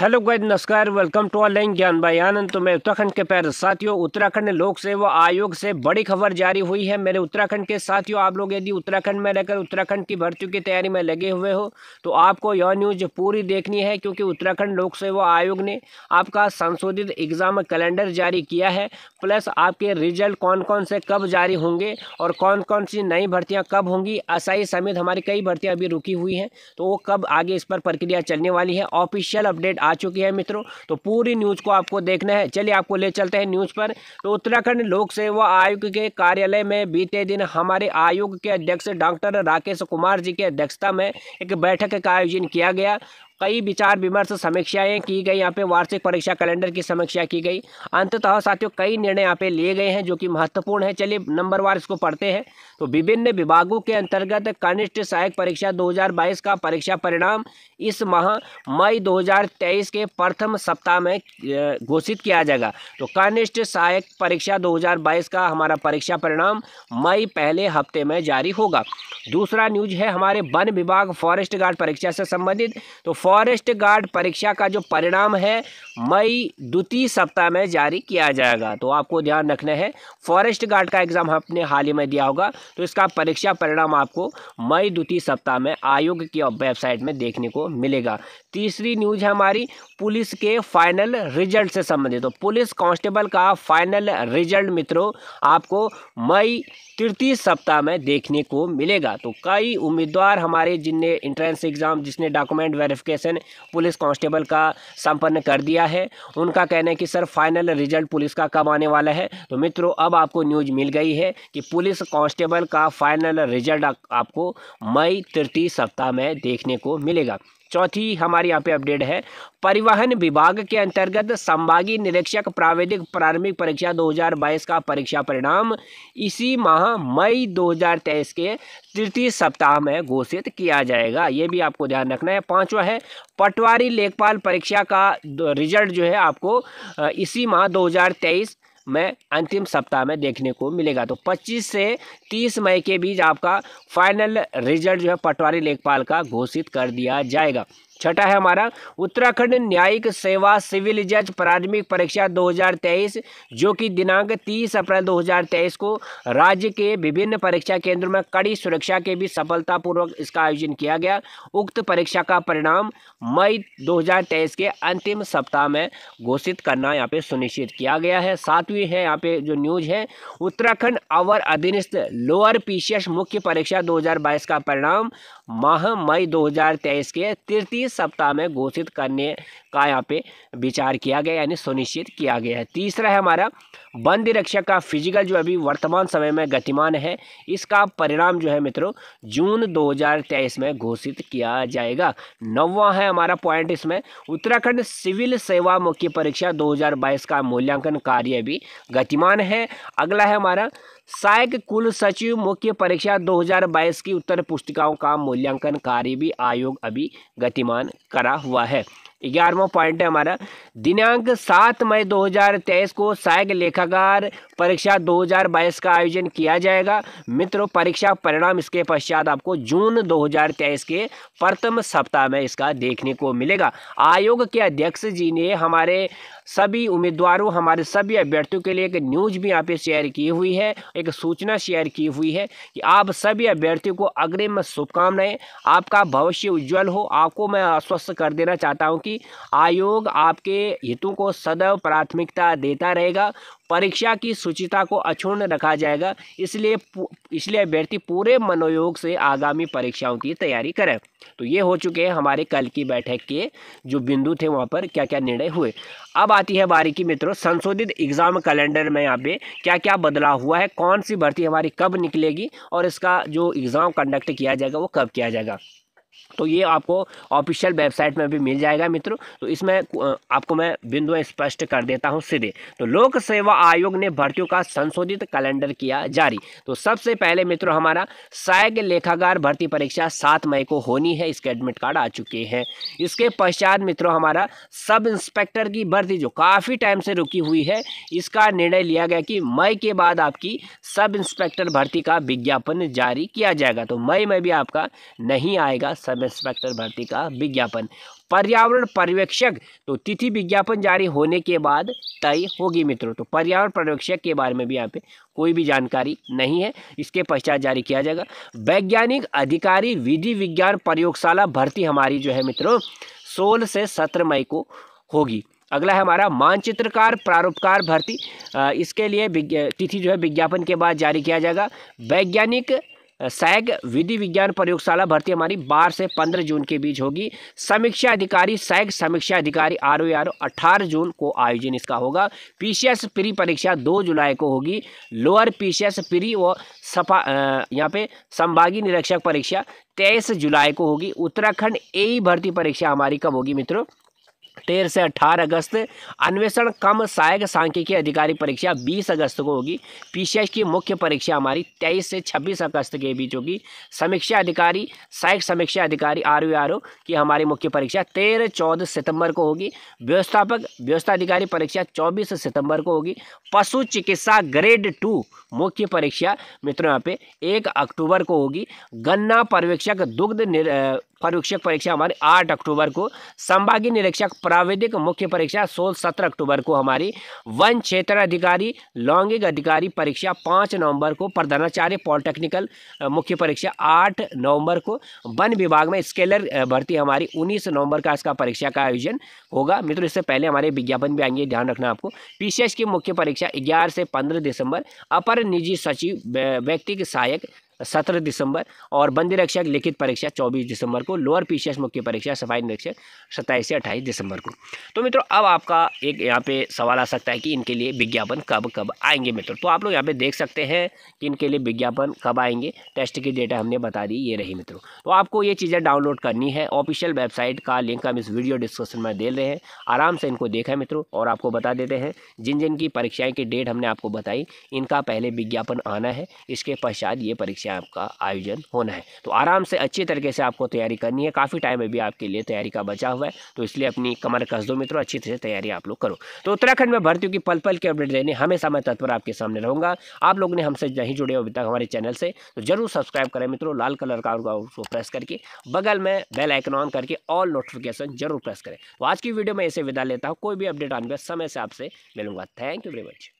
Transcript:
hello guys नमस्कार welcome to online ज्ञान भाई आनंद तो मैं उत्तराखंड के पैर साथियों उत्तराखंड लोक सेवा आयोग से बड़ी खबर जारी हुई है मेरे उत्तराखंड के साथियों आप लोग यदि उत्तराखंड में रहकर उत्तराखंड की भर्ती की तैयारी में लगे हुए हो तो आपको यह न्यूज पूरी देखनी है क्योंकि उत्तराखंड लोक सेवा आयोग ने आपका संशोधित एग्जाम कैलेंडर जारी किया है प्लस आपके रिजल्ट कौन कौन से कब जारी होंगे और कौन कौन सी नई भर्तियाँ कब होंगी असाई समेत हमारी कई भर्तियाँ अभी रुकी हुई हैं तो वो कब आगे इस पर प्रक्रिया चलने वाली है ऑफिशियल अपडेट आ चुकी है मित्रों तो पूरी न्यूज़ को आपको देखना है चलिए आपको ले चलते हैं न्यूज़ पर तो उत्तराखंड लोक सेवा आयोग के कार्यालय में बीते दिन हमारे आयोग के अध्यक्ष डॉक्टर राकेश कुमार जी की अध्यक्षता में एक बैठक का आयोजन किया गया कई विचार विमर्श समीक्षाएं की गई यहाँ पे वार्षिक परीक्षा कैलेंडर की समीक्षा की गई अंततः साथियों कई निर्णय यहाँ पे लिए गए हैं जो कि महत्वपूर्ण है चलिए नंबर वार इसको पढ़ते हैं तो विभिन्न विभागों के अंतर्गत कनिष्ठ सहायक परीक्षा 2022 का परीक्षा परिणाम इस माह मई 2023 के प्रथम सप्ताह में घोषित किया जाएगा तो कनिष्ठ सहायक परीक्षा दो का हमारा परीक्षा परिणाम मई पहले हफ्ते में जारी होगा दूसरा न्यूज है हमारे वन विभाग फॉरेस्ट गार्ड परीक्षा से संबंधित तो फॉरेस्ट गार्ड परीक्षा का जो परिणाम है मई द्वितीय सप्ताह में जारी किया जाएगा तो आपको ध्यान रखना है फॉरेस्ट गार्ड का एग्ज़ाम आपने हाल ही में दिया होगा तो इसका परीक्षा परिणाम आपको मई द्वितीय सप्ताह में आयोग की वेबसाइट में देखने को मिलेगा तीसरी न्यूज है हमारी पुलिस के फाइनल रिजल्ट से संबंधित तो पुलिस कांस्टेबल का फाइनल रिजल्ट मित्रों आपको मई तृतीय सप्ताह में देखने को मिलेगा तो कई उम्मीदवार हमारे जिनने इंट्रेंस एग्जाम जिसने document verification operation police constable का संपन्न कर दिया है उनका कहना है कि सर फाइनल रिजल्ट पुलिस का कब आने वाला है तो मित्रों अब आपको न्यूज मिल गई है कि पुलिस कांस्टेबल का फाइनल रिजल्ट आपको मई तृतीय सप्ताह में देखने को मिलेगा चौथी हमारी यहाँ पे अपडेट है परिवहन विभाग के अंतर्गत संभागी निरीक्षक प्रावेदिक प्रारंभिक परीक्षा 2022 का परीक्षा परिणाम इसी माह मई 2023 के तृतीय सप्ताह में घोषित किया जाएगा ये भी आपको ध्यान रखना है पांचवा है पटवारी लेखपाल परीक्षा का रिजल्ट जो है आपको इसी माह 2023 में अंतिम सप्ताह में देखने को मिलेगा तो 25 से 30 मई के बीच आपका फाइनल रिजल्ट जो है पटवारी लेखपाल का घोषित कर दिया जाएगा छठा है हमारा उत्तराखंड न्यायिक सेवा सिविल जज प्राथमिक परीक्षा 2023 जो कि दिनांक 30 अप्रैल 2023 को राज्य के विभिन्न परीक्षा केंद्रों में कड़ी सुरक्षा के बीच सफलतापूर्वक इसका आयोजन किया गया उक्त परीक्षा का परिणाम मई 2023 के अंतिम सप्ताह में घोषित करना यहाँ पे सुनिश्चित किया गया है सातवीं है यहाँ पे जो न्यूज है उत्तराखंड अवर अधीनस्थ लोअर पीसीएस मुख्य परीक्षा दो का परिणाम माह मई दो के तृतीय इस सप्ताह में घोषित करने का यहाँ पे विचार किया गया यानी सुनिश्चित किया गया है तीसरा है हमारा बंद रक्षक का फिजिकल जो अभी वर्तमान समय में गतिमान है इसका परिणाम जो है मित्रों जून 2023 में घोषित किया जाएगा नौवा है हमारा पॉइंट इसमें उत्तराखंड सिविल सेवा मुख्य परीक्षा 2022 का मूल्यांकन कार्य भी गतिमान है अगला है हमारा सहायक कुल सचिव मुख्य परीक्षा 2022 की उत्तर पुस्तिकाओं का मूल्यांकन कार्य भी आयोग अभी गतिमान करा हुआ है ग्यारहवा पॉइंट है हमारा दिनांक सात मई 2023 को सहायक लेखाकार परीक्षा 2022 का आयोजन किया जाएगा मित्रों परीक्षा परिणाम इसके पश्चात आपको जून 2023 के प्रथम सप्ताह में इसका देखने को मिलेगा आयोग के अध्यक्ष जी ने हमारे सभी उम्मीदवारों हमारे सभी अभ्यर्थियों के लिए एक न्यूज भी यहाँ पे शेयर की हुई है एक सूचना शेयर की हुई है कि आप सभी अभ्यर्थियों को अग्रिम शुभकामनाएं आपका भविष्य उज्जवल हो आपको मैं आश्वस्त कर देना चाहता हूँ कि आयोग आपके हितों को सदैव प्राथमिकता देता रहेगा परीक्षा की शुचिता को अक्षुण्ण रखा जाएगा इसलिए इसलिए अभ्यर्थी पूरे मनोयोग से आगामी परीक्षाओं की तैयारी करें तो ये हो चुके हैं हमारे कल की बैठक के जो बिंदु थे वहाँ पर क्या क्या निर्णय हुए अब आती है बारीकी मित्रों संशोधित एग्जाम कैलेंडर में यहाँ पे क्या क्या बदलाव हुआ है कौन सी भर्ती हमारी कब निकलेगी और इसका जो एग्ज़ाम कंडक्ट किया जाएगा वो कब किया जाएगा तो ये आपको ऑफिशियल वेबसाइट में भी मिल जाएगा मित्रों तो इसमें आपको मैं बिंदुएं स्पष्ट कर देता हूं सीधे तो लोक सेवा आयोग ने भर्तियों का संशोधित कैलेंडर किया जारी तो सबसे पहले मित्रों हमारा सहायक लेखागार भर्ती परीक्षा सात मई को होनी है इसके एडमिट कार्ड आ चुके हैं इसके पश्चात मित्रों हमारा सब इंस्पेक्टर की भर्ती जो काफ़ी टाइम से रुकी हुई है इसका निर्णय लिया गया कि मई के बाद आपकी सब इंस्पेक्टर भर्ती का विज्ञापन जारी किया जाएगा तो मई में भी आपका नहीं आएगा सब इंस्पेक्टर भर्ती का विज्ञापन पर्यावरण पर्यवेक्षक तो तिथि विज्ञापन जारी होने के बाद तय होगी मित्रों तो पर्यावरण पर्यवेक्षक के बारे में भी यहाँ पे कोई भी जानकारी नहीं है इसके पश्चात जारी किया जाएगा वैज्ञानिक अधिकारी विधि विज्ञान प्रयोगशाला भर्ती हमारी जो है मित्रों सोलह से सत्रह मई को होगी अगला है हमारा मानचित्रकार प्रारूपकार भर्ती इसके लिए तिथि जो है विज्ञापन के बाद जारी किया जाएगा वैज्ञानिक सैग विधि विज्ञान प्रयोगशाला भर्ती हमारी बारह से पंद्रह जून के बीच होगी समीक्षा अधिकारी सैग समीक्षा अधिकारी आर ओ आर ओ अठारह जून को आयोजन इसका होगा पीसीएस प्री परीक्षा दो जुलाई को होगी लोअर पीसीएस प्री व सफा यहाँ पे संभागीय निरीक्षक परीक्षा तेईस जुलाई को होगी उत्तराखंड ए भर्ती परीक्षा हमारी कब होगी मित्रों तेरह से अट्ठारह अगस्त अन्वेषण कम सहायक सांख्यिकी अधिकारी परीक्षा बीस अगस्त को होगी पीसीएस की मुख्य परीक्षा हमारी तेईस से छब्बीस अगस्त के बीच होगी समीक्षा अधिकारी सहायक समीक्षा अधिकारी आर वी आर ओ की हमारी मुख्य परीक्षा तेरह चौदह सितंबर को होगी व्यवस्थापक व्यवस्था अधिकारी परीक्षा चौबीस सितंबर को होगी पशु चिकित्सा ग्रेड टू मुख्य परीक्षा मित्रों यहाँ पे एक अक्टूबर को होगी गन्ना पर्यवेक्षक दुग्ध परीक्षक परीक्षा हमारी आठ अक्टूबर को संभागीय निरीक्षक प्राविधिक मुख्य परीक्षा सोलह सत्रह अक्टूबर को हमारी वन क्षेत्र अधिकारी लौंगिक अधिकारी परीक्षा पाँच नवंबर को प्रधानाचार्य पॉलिटेक्निकल मुख्य परीक्षा आठ नवंबर को वन विभाग में स्केलर भर्ती हमारी उन्नीस नवंबर का इसका परीक्षा का आयोजन होगा मित्रों इससे पहले हमारे विज्ञापन भी आएंगे ध्यान रखना आपको पी की मुख्य परीक्षा ग्यारह से पंद्रह दिसंबर अपर निजी सचिव व्यक्तिक सहायक सत्रह दिसंबर और बंदी रक्षक लिखित परीक्षा चौबीस दिसंबर को लोअर पी मुख्य परीक्षा सफाई निरीक्षक सत्ताईस से अट्ठाईस दिसंबर को तो मित्रों अब आपका एक यहाँ पे सवाल आ सकता है कि इनके लिए विज्ञापन कब कब आएंगे मित्रों तो आप लोग यहाँ पे देख सकते हैं कि इनके लिए विज्ञापन कब आएंगे टेस्ट की डेटा हमने बता दी ये रही मित्रों तो आपको ये चीज़ें डाउनलोड करनी है ऑफिशियल वेबसाइट का लिंक हम इस वीडियो डिस्क्रिप्शन में दे रहे हैं आराम से इनको देखा है मित्रों और आपको बता देते हैं जिन जिन की परीक्षाएँ की डेट हमने आपको बताई इनका पहले विज्ञापन आना है इसके पश्चात ये परीक्षा कैंप का आयोजन होना है तो आराम से अच्छी तरीके से आपको तैयारी करनी है काफ़ी टाइम अभी आपके लिए तैयारी का बचा हुआ है तो इसलिए अपनी कमर कस दो मित्रों अच्छी तरह से तैयारी आप लोग करो तो उत्तराखंड में भर्तियों की पल पल की अपडेट देने हमेशा मैं तत्पर आपके सामने रहूँगा आप लोग ने हमसे नहीं जुड़े अभी तक हमारे चैनल से तो जरूर सब्सक्राइब करें मित्रों लाल कलर का उसको प्रेस करके बगल में बेल आइकन ऑन करके ऑल नोटिफिकेशन जरूर प्रेस करें तो आज की वीडियो में ऐसे विदा लेता हूँ कोई भी अपडेट आने पर समय से आपसे मिलूंगा थैंक यू वेरी मच